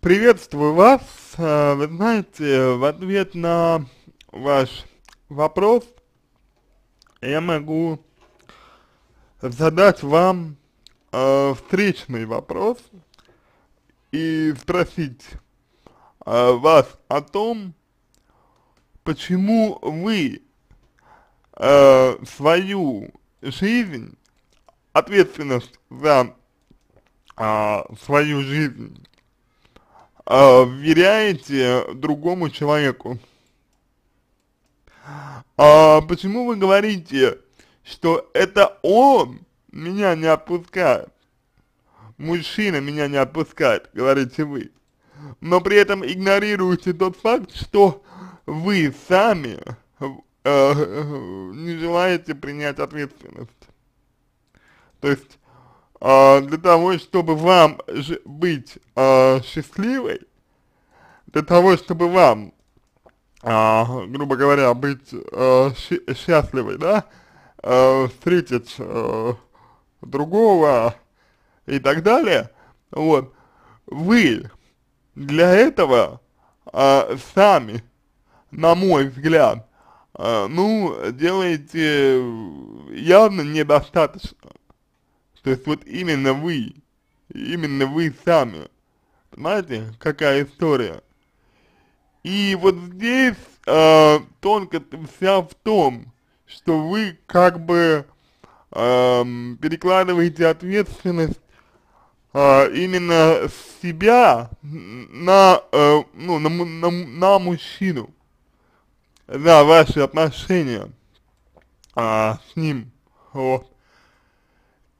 Приветствую вас. Э, вы знаете, в ответ на ваш вопрос я могу задать вам э, встречный вопрос и спросить э, вас о том, почему вы э, свою жизнь, ответственность за э, свою жизнь э, а, вверяете другому человеку. А почему вы говорите, что это он меня не отпускает? Мужчина меня не отпускает, говорите вы. Но при этом игнорируете тот факт, что вы сами э, э не желаете принять ответственность. То есть э, для того, чтобы вам быть э, счастливой, для того, чтобы вам, э, грубо говоря, быть э, счастливой, да, э, встретить э, другого и так далее, вот, вы для этого э, сами, на мой взгляд, э, ну, делаете явно недостаточно, то есть вот именно вы, именно вы сами. Понимаете, какая история? И вот здесь э, тонкость вся в том, что вы как бы э, перекладываете ответственность э, именно с себя на, э, ну, на, на, на мужчину, за ваши отношения э, с ним, вот.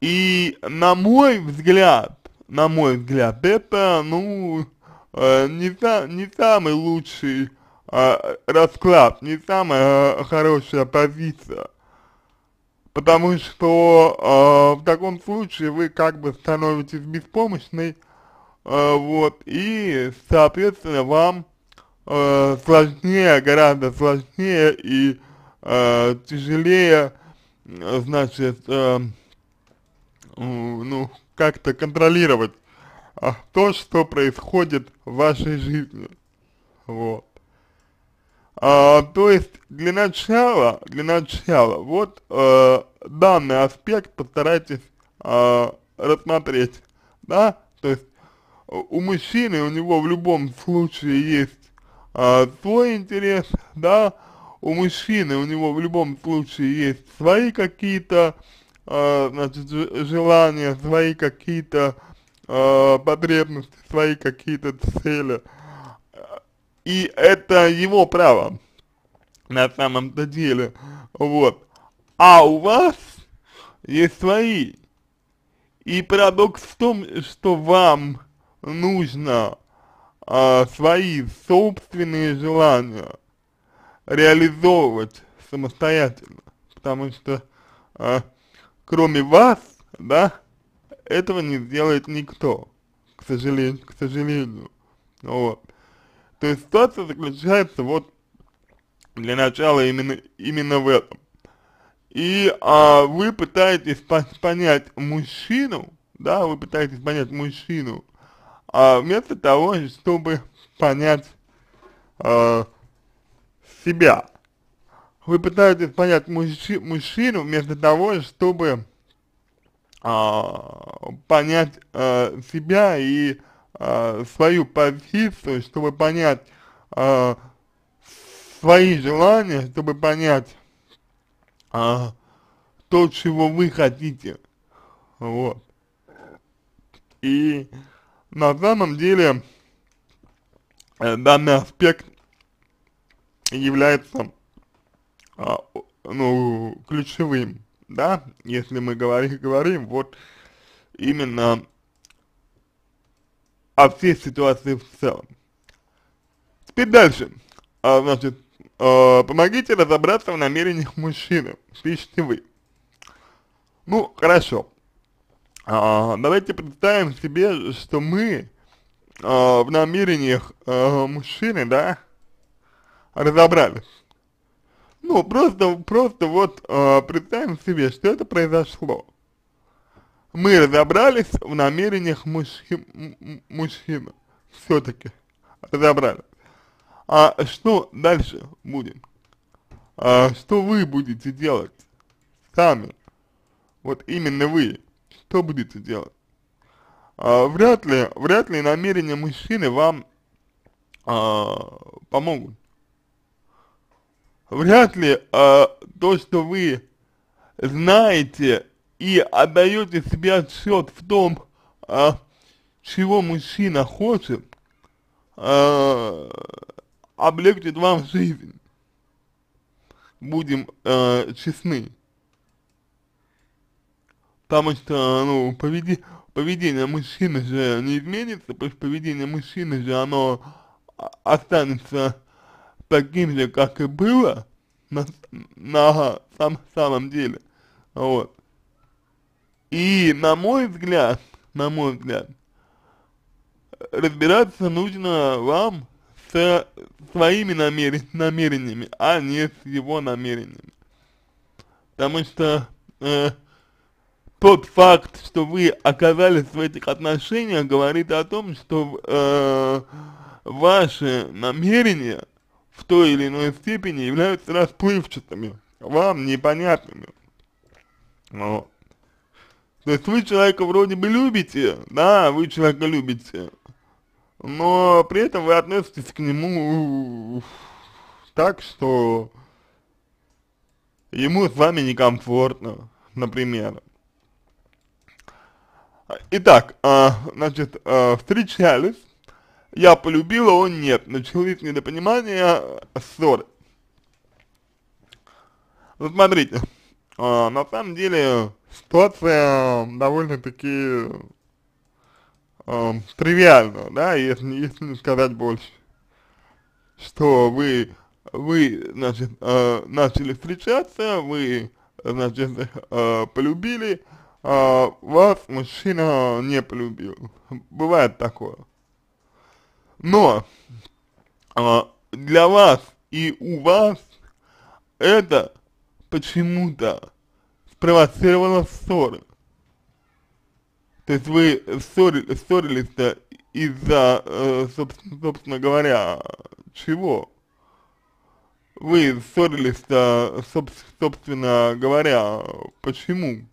И на мой взгляд, на мой взгляд, это, ну, э, не, не самый лучший э, расклад, не самая э, хорошая позиция. Потому что э, в таком случае вы как бы становитесь беспомощной, э, вот, и, соответственно, вам э, сложнее, гораздо сложнее и э, тяжелее, значит, э, ну, как-то контролировать а, то, что происходит в вашей жизни. Вот. А, то есть для начала, для начала, вот э, данный аспект постарайтесь э, рассмотреть, да, то есть у мужчины, у него в любом случае есть э, свой интерес, да, у мужчины, у него в любом случае есть свои какие-то э, Э, значит, желания, свои какие-то э, потребности, свои какие-то цели. И это его право на самом-то деле, вот. А у вас есть свои. И парадокс в том, что вам нужно э, свои собственные желания реализовывать самостоятельно, потому что э, кроме вас, да, этого не сделает никто, к сожалению, к сожалению. Вот. То есть ситуация заключается вот для начала именно, именно в этом. И а, вы пытаетесь понять мужчину, да, вы пытаетесь понять мужчину, а, вместо того, чтобы понять а, себя вы пытаетесь понять мужчи мужчину вместо того, чтобы а, понять а, себя и а, свою позицию, чтобы понять а, свои желания, чтобы понять а, то, чего вы хотите. Вот. И на самом деле э, данный аспект является а, ну, ключевым, да, если мы говорим, говорим вот именно о всей ситуации в целом. Теперь дальше. А, значит, э, помогите разобраться в намерениях мужчины, пишите вы. Ну, хорошо. А, давайте представим себе, что мы а, в намерениях а, мужчины, да, разобрались. Ну, просто, просто вот э, представим себе, что это произошло. Мы разобрались в намерениях мужчин, мужчины. Все-таки разобрались. А что дальше будем А, что вы будете делать сами? Вот именно вы. Что будете делать? А, вряд ли, вряд ли намерения мужчины вам а, помогут вряд ли э, то, что вы знаете и отдаете себе отсчет в том, э, чего мужчина хочет, э, облегчит вам жизнь. Будем э, честны. Потому что, ну, поведи, поведение мужчины же не изменится, потому что поведение мужчины же, оно останется таким же, как и было, на, на сам, самом деле, вот. И на мой взгляд, на мой взгляд, разбираться нужно вам с своими намер намерениями, а не с его намерениями. Потому что э, тот факт, что вы оказались в этих отношениях, говорит о том, что э, ваши намерения – в той или иной степени являются расплывчатыми, вам непонятными. Но. То есть вы человека вроде бы любите, да, вы человека любите, но при этом вы относитесь к нему так, что ему с вами некомфортно, например. Итак, а, значит, а, встречались, я полюбила, он нет. Начались недопонимания, ссоры. Вот ну, смотрите, э, на самом деле ситуация довольно-таки э, а, тривиальна, да, если, если не сказать больше, что вы, вы, значит, э, начали встречаться, вы, значит, э, полюбили, э, вас мужчина не полюбил. Бывает такое но э, для вас и у вас это почему-то спровоцировало ссоры. То есть вы ссорились-то из-за, э, собственно, говоря, чего? Вы ссорились-то, собственно говоря, почему?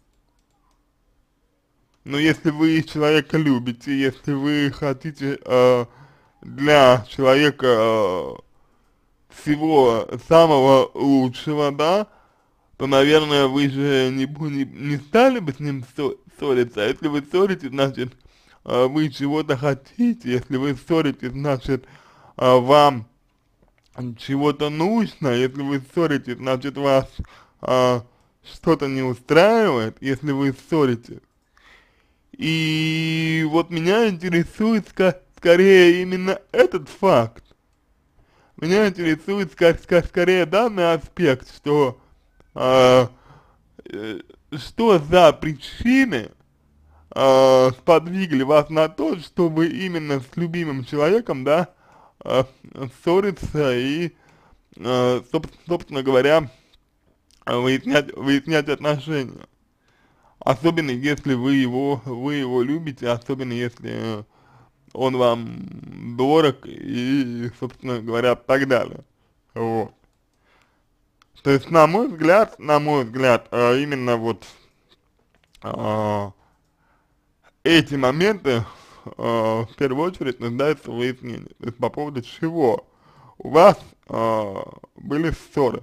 Но ну, если вы человека любите, если вы хотите э, для человека э, всего самого лучшего, да, то, наверное, вы же не, не, не стали бы с ним ссориться. А если вы ссоритесь, значит, э, вы чего-то хотите. Если вы ссоритесь, значит, э, вам чего-то нужно. Если вы ссоритесь, значит, вас а, что-то не устраивает, если вы ссоритесь. И вот меня интересует, как скорее именно этот факт. Меня интересует ск ск скорее данный аспект, что э, э, что за причины э, а, сподвигли вас на то, чтобы именно с любимым человеком, да, э, ссориться и, э, соб собственно говоря, выяснять, выяснять отношения. Особенно если вы его, вы его любите, особенно если э, он вам дорог и, собственно говоря, так далее. Вот. То есть, на мой взгляд, на мой взгляд, а именно вот а, эти моменты а, в первую очередь нуждаются в выяснении. То есть, по поводу чего у вас были ссоры.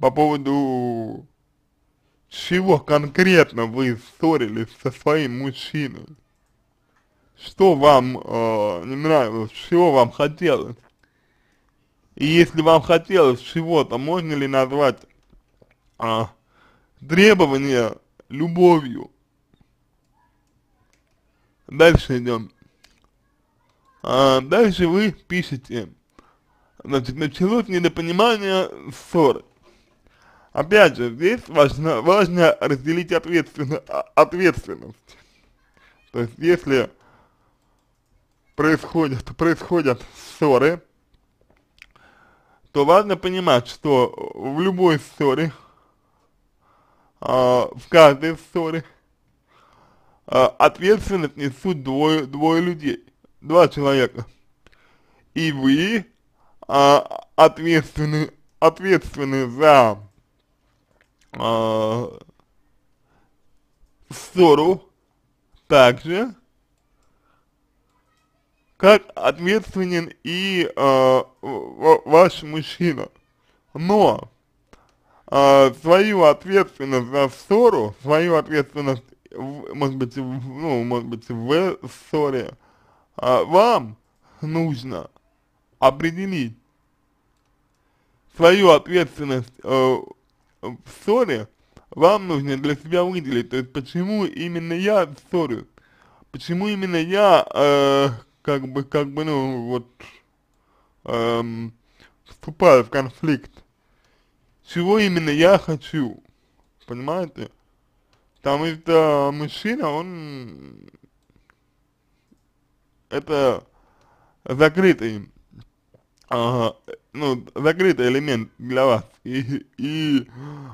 По поводу чего конкретно вы ссорились со своим мужчиной что вам э, не нравилось, чего вам хотелось. И если вам хотелось чего-то, можно ли назвать э, а, требование любовью? Дальше идем. А дальше вы пишете, значит, началось недопонимание ссоры. Опять же, здесь важно, важно разделить ответственно, ответственность. То есть, если происходят, происходят ссоры, то важно понимать, что в любой ссоре, а, в каждой ссоре, а, ответственность несут двое, двое людей, два человека. И вы а, ответственны, ответственны за ссору также, как ответственен и э, ваш мужчина. Но э, свою ответственность за ссору, свою ответственность, может быть, ну, может быть, в ссоре, э, вам нужно определить свою ответственность э, в ссоре, вам нужно для себя выделить, то есть почему именно я ссорю, почему именно я э, как бы, как бы, ну, вот, эм, вступают в конфликт. Чего именно я хочу, понимаете? Потому что мужчина, он, это закрытый, э, ну, закрытый элемент для вас. И, и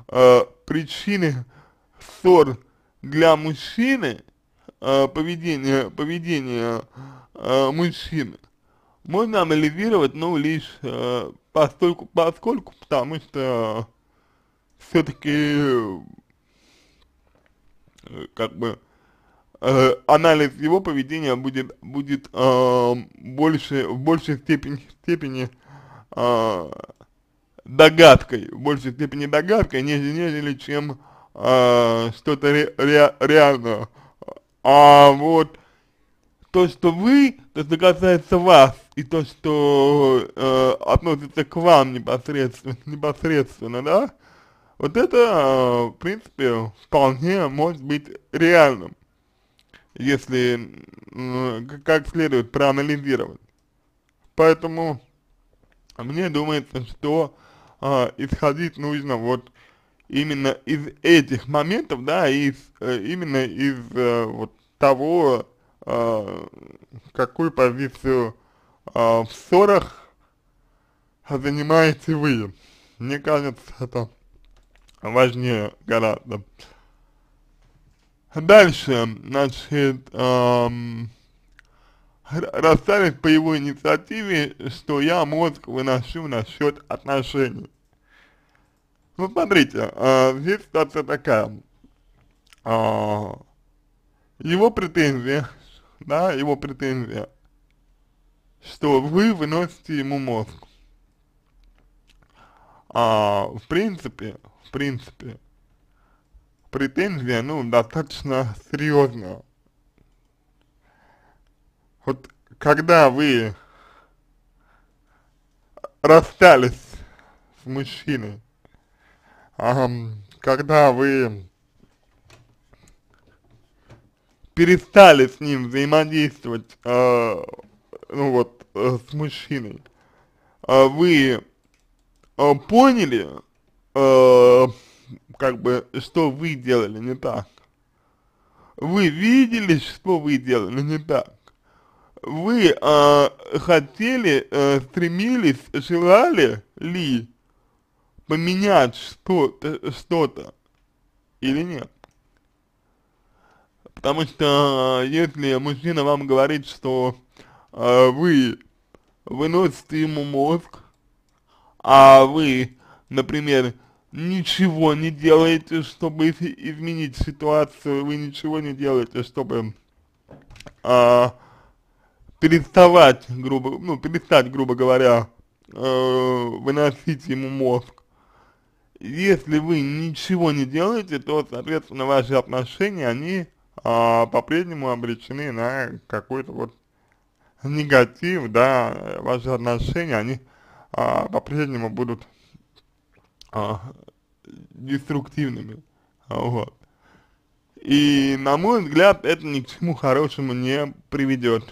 э, причины ссор для мужчины, э, поведение, поведение э, мужчины. Можно анализировать, но ну, лишь э, постольку, поскольку, потому что все-таки э, как бы э, анализ его поведения будет, будет э, больше, в большей степени, степени э, догадкой, в большей степени догадкой, нежели, нежели чем э, что-то ре, ре, реально. А вот э, то, что вы, то, что касается вас, и то, что э, относится к вам непосредственно, непосредственно, да, вот это, э, в принципе, вполне может быть реальным, если как следует проанализировать. Поэтому мне думается, что э, исходить нужно вот именно из этих моментов, да, из, э, именно из э, вот того, а, какую позицию а, в ссорах занимаете вы. Мне кажется, это важнее гораздо. Дальше, значит, эм, расстались по его инициативе, что я мозг выношу насчет отношений. Ну, смотрите, э, здесь ситуация такая. Э, его претензия да, его претензия, что вы выносите ему мозг. А, в принципе, в принципе, претензия, ну, достаточно серьезная. Вот когда вы расстались с мужчиной, а, когда вы перестали с ним взаимодействовать, э, ну вот, э, с мужчиной, э, вы э, поняли, э, как бы, что вы делали не так? Вы видели, что вы делали не так? Вы э, хотели, э, стремились, желали ли поменять что-то, э, что-то или нет? Потому что а, если мужчина вам говорит, что э, вы выносите ему мозг, а вы, например, ничего не делаете, чтобы изменить ситуацию, вы ничего не делаете, чтобы э, переставать, грубо, ну, перестать, грубо говоря, э, выносить ему мозг. Если вы ничего не делаете, то, соответственно, ваши отношения, они а, по-прежнему обречены на какой-то вот негатив, да, ваши отношения, они а, по-прежнему будут а, деструктивными, а, вот. И, на мой взгляд, это ни к чему хорошему не приведет.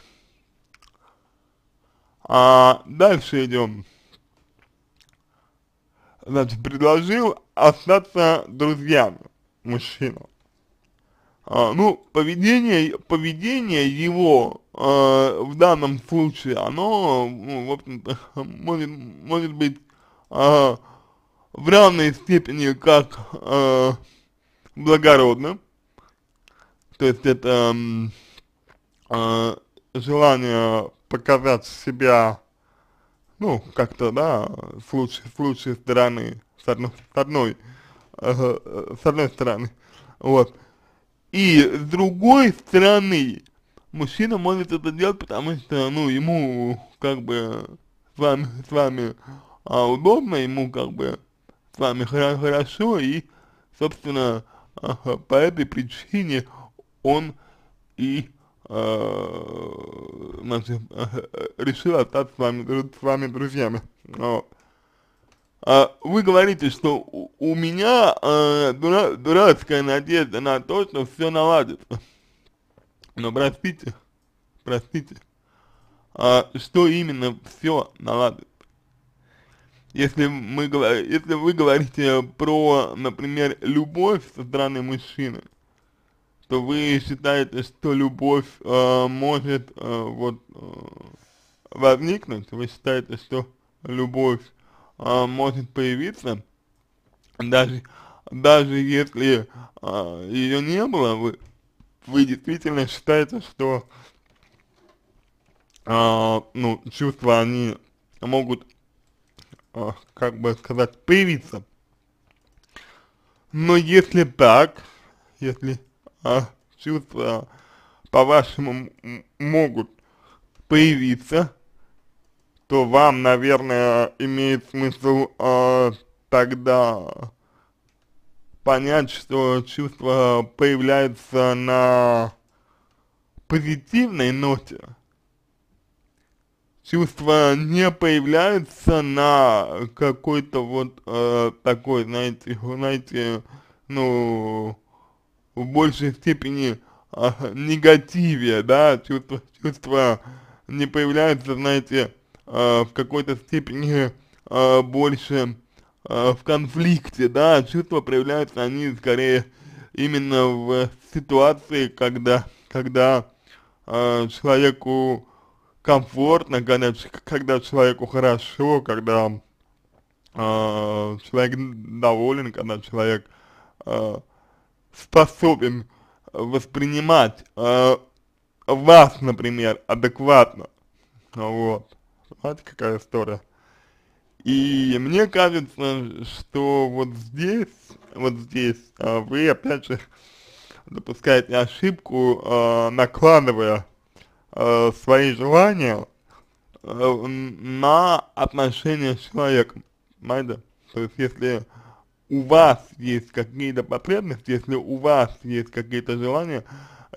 А дальше идем. Значит, предложил остаться друзьями мужчину. А, ну, поведение, поведение его а, в данном случае, оно, ну, в общем-то, может, может быть а, в равной степени как а, благородно, то есть это а, желание показать себя, ну, как-то, да, с лучшей, с лучшей стороны, с одной, с одной, а, с одной стороны, вот, и с другой стороны, мужчина может это делать, потому что, ну, ему, как бы, с вами, с вами а, удобно, ему, как бы, с вами хорошо, и, собственно, а, по этой причине он и а, значит, решил остаться с вами, с вами друзьями. Вот. А, вы говорите, что у меня а, дурацкая надежда на то, что все наладится. Но простите, простите, а что именно все наладится? Если, мы, если вы говорите про, например, любовь со стороны мужчины, то вы считаете, что любовь э, может э, вот э, возникнуть, вы считаете, что любовь а, может появиться, даже, даже если э, а, ее не было, вы, вы действительно считаете, что э, ну, чувства, они могут, э, как бы сказать, появиться. Но если так, если э, чувства, по-вашему, могут появиться, то вам, наверное, имеет смысл э, тогда понять, что чувство появляется на позитивной ноте. Чувство не появляется на какой-то вот э, такой, знаете, знаете, ну, в большей степени э, негативе, да, чувство, чувство не появляется, знаете, Э, в какой-то степени э, больше э, в конфликте, да, чувства проявляются они скорее именно в ситуации, когда, когда э, человеку комфортно, когда, когда человеку хорошо, когда э, человек доволен, когда человек э, способен воспринимать э, вас, например, адекватно, вот. Смотрите, какая история. И мне кажется, что вот здесь, вот здесь а, вы опять же допускаете ошибку, а, накладывая а, свои желания а, на отношения с человеком. Понимаете? То есть, если у вас есть какие-то потребности, если у вас есть какие-то желания,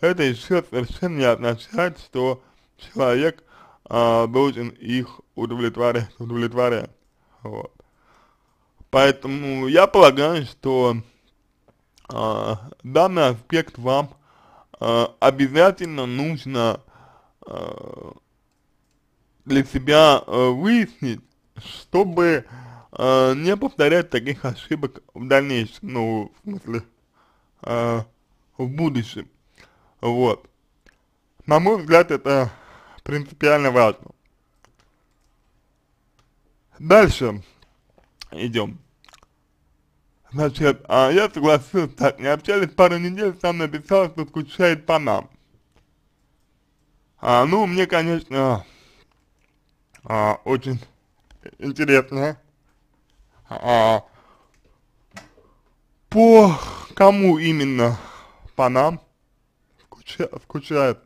это еще совершенно не означает, что человек э, а, должен их удовлетворять, удовлетворять, вот. Поэтому я полагаю, что э, данный аспект вам э, обязательно нужно э, для себя э, выяснить, чтобы э, не повторять таких ошибок в дальнейшем, ну, в смысле, э, в будущем. Вот. На мой взгляд, это принципиально важно. Дальше идем. Значит, а я согласился, так, не общались пару недель, сам написал, что скучает по нам. А, ну, мне, конечно, а, очень интересно, а, по кому именно по нам скучает, скучает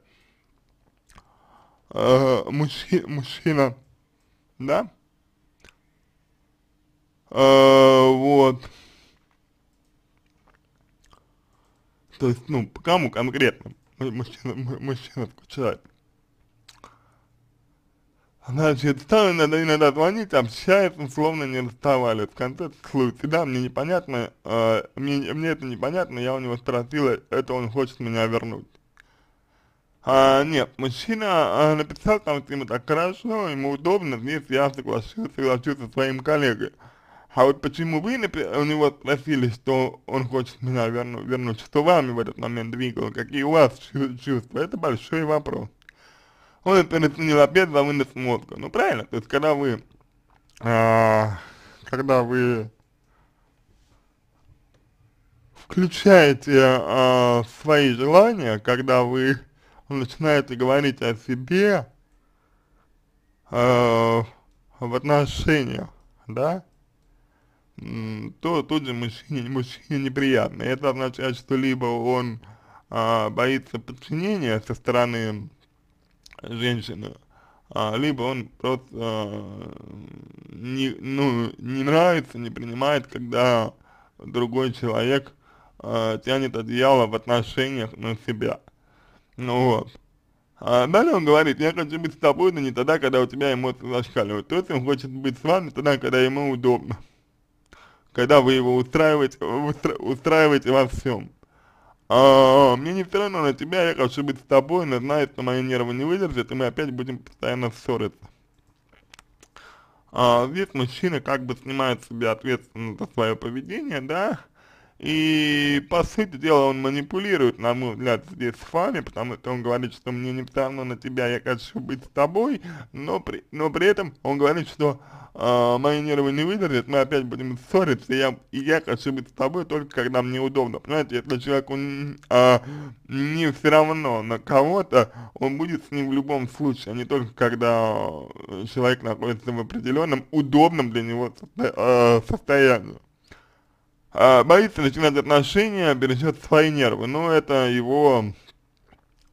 Э, мужчи, мужчина, да? Э, вот. То есть, ну, кому конкретно мужчина, мужчина включает. Значит, стал иногда, иногда звонить, общается, словно не расставались. В конце слушай, да, мне непонятно, э, мне, мне это непонятно, я у него спросила, это он хочет меня вернуть. А, нет, мужчина а, написал там, что ему так хорошо, ему удобно, здесь я соглашусь, соглашусь со своим коллегой. А вот почему вы у него спросили, что он хочет меня верну, вернуть, что вами в этот момент двигало, какие у вас чувства, это большой вопрос. Он переценил ответ за вынос мозга, ну правильно, то есть когда вы, а, когда вы включаете а, свои желания, когда вы начинаете говорить о себе э, в отношениях, да, то тут же мужчине, мужчине неприятно. Это означает, что либо он э, боится подчинения со стороны женщины, а, либо он просто а, не, ну, не нравится, не принимает, когда другой человек а, тянет одеяло в отношениях на себя. Ну вот. А далее он говорит, я хочу быть с тобой, но не тогда, когда у тебя эмоции зашкаливают. То есть он хочет быть с вами тогда, когда ему удобно. Когда вы его устраиваете, устраиваете во всем. А, мне не все равно на тебя, я хочу быть с тобой, но знает, что мои нервы не выдержат, и мы опять будем постоянно ссориться. А, здесь мужчина как бы снимает себе ответственность за свое поведение, да, и, по сути дела, он манипулирует, на мой взгляд, здесь с вами, потому что он говорит, что мне не все равно на тебя, я хочу быть с тобой, но при, но при этом он говорит, что э, мои нервы не выдержат, мы опять будем ссориться, и я, и я хочу быть с тобой только когда мне удобно. Понимаете, если человеку э, а, не все равно на кого-то, он будет с ним в любом случае, а не только когда человек находится в определенном, удобном для него а, состоянии э, боится начинать отношения, бережет свои нервы. но ну, это его,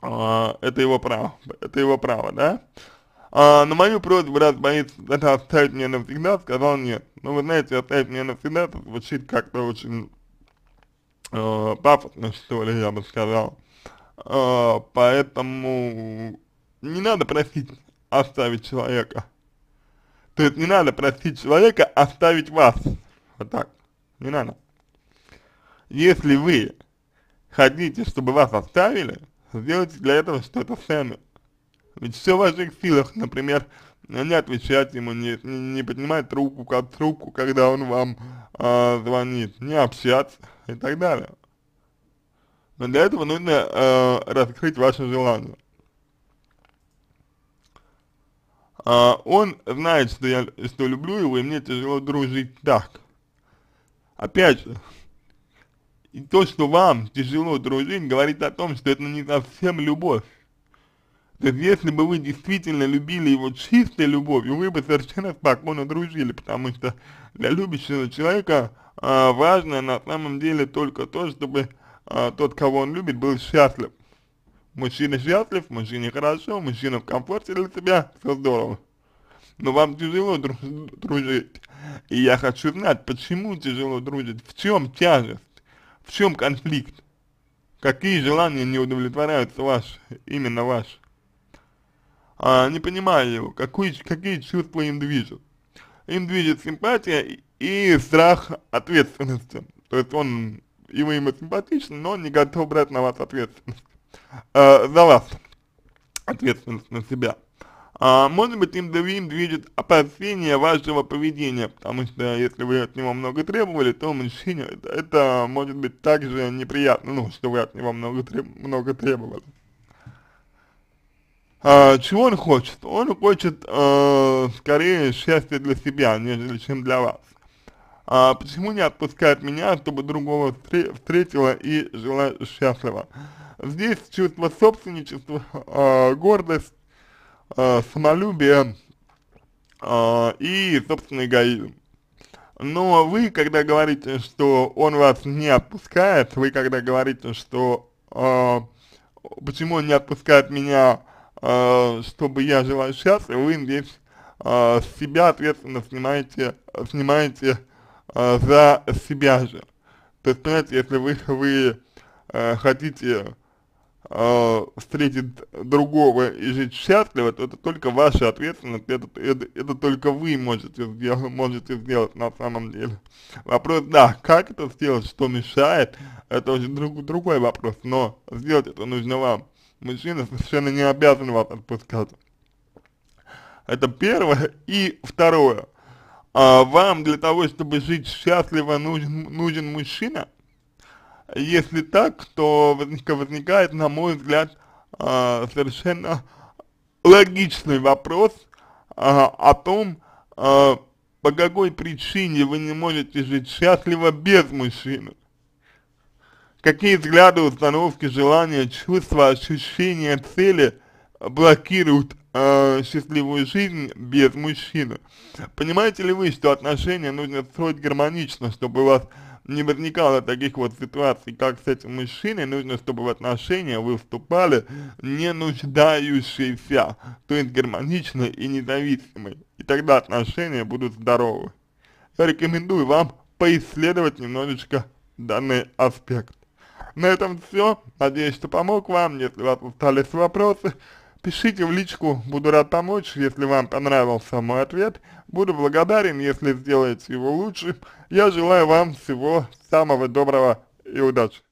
э, это его право, это его право, да. А, на мою просьбу, раз боится это оставить меня навсегда, сказал нет. Но ну, вы знаете, оставить меня навсегда, это звучит как-то очень э, пафосно, что ли, я бы сказал. Э, поэтому не надо просить оставить человека. То есть не надо просить человека оставить вас. Вот так. Не надо. Если вы хотите, чтобы вас оставили, сделайте для этого что-то сами. Ведь все в ваших силах, например, не отвечать ему, не, не, поднимать руку как трубку, когда он вам э, звонит, не общаться и так далее. Но для этого нужно э, раскрыть ваше желание. Э, он знает, что я что люблю его, и мне тяжело дружить так. Опять же, и то, что вам тяжело дружить, говорит о том, что это не совсем любовь. То есть, если бы вы действительно любили его чистой любовью, вы бы совершенно спокойно дружили, потому что для любящего человека а, важно на самом деле только то, чтобы а, тот, кого он любит, был счастлив. Мужчина счастлив, мужчине хорошо, мужчина в комфорте для себя, все здорово. Но вам тяжело дружить. И я хочу знать, почему тяжело дружить, в чем тяжесть в чем конфликт? Какие желания не удовлетворяются ваши, именно ваши? А, не понимаю его, какие, какие чувства им движут? Им движет симпатия и страх ответственности. То есть он, и вы ему симпатичны, но он не готов брать на вас ответственность. Э, за вас. Ответственность на себя. А, может быть, им другим движет опасение вашего поведения, потому что если вы от него много требовали, то мужчине это, это может быть также неприятно, ну, что вы от него много, треб, много требовали. А, чего он хочет? Он хочет э, скорее счастья для себя, нежели чем для вас. А почему не отпускает меня, чтобы другого встретила и жила счастливо? Здесь чувство собственничества, э, гордость, э, самолюбие э, и собственный эгоизм. Но вы, когда говорите, что он вас не отпускает, вы когда говорите, что э, почему он не отпускает меня, э, чтобы я жила счастливо, вы здесь э, себя ответственно снимаете, снимаете э, за себя же. То есть, понимаете, если вы, вы э, хотите э, встретит другого и жить счастливо, то это только ваша ответственность, это, это, это только вы можете сделать, можете сделать на самом деле. Вопрос, да, как это сделать, что мешает, это уже друг, другой вопрос, но сделать это нужно вам. Мужчина совершенно не обязан вас отпускать. Это первое. И второе. А, вам для того, чтобы жить счастливо, нужен, нужен мужчина – если так, то возникает, на мой взгляд, а, совершенно логичный вопрос а, о том, а, по какой причине вы не можете жить счастливо без мужчины. Какие взгляды, установки, желания, чувства, ощущения, цели блокируют э, счастливую жизнь без мужчины. Понимаете ли вы, что отношения нужно строить гармонично, чтобы у вас не возникало таких вот ситуаций, как с этим мужчиной, нужно, чтобы в отношения вы вступали не нуждающиеся, то есть гармоничные и независимые, и тогда отношения будут здоровы. Я рекомендую вам поисследовать немножечко данный аспект. На этом все. Надеюсь, что помог вам. Если у вас остались вопросы, Пишите в личку, буду рад помочь, если вам понравился мой ответ. Буду благодарен, если сделаете его лучше. Я желаю вам всего самого доброго и удачи.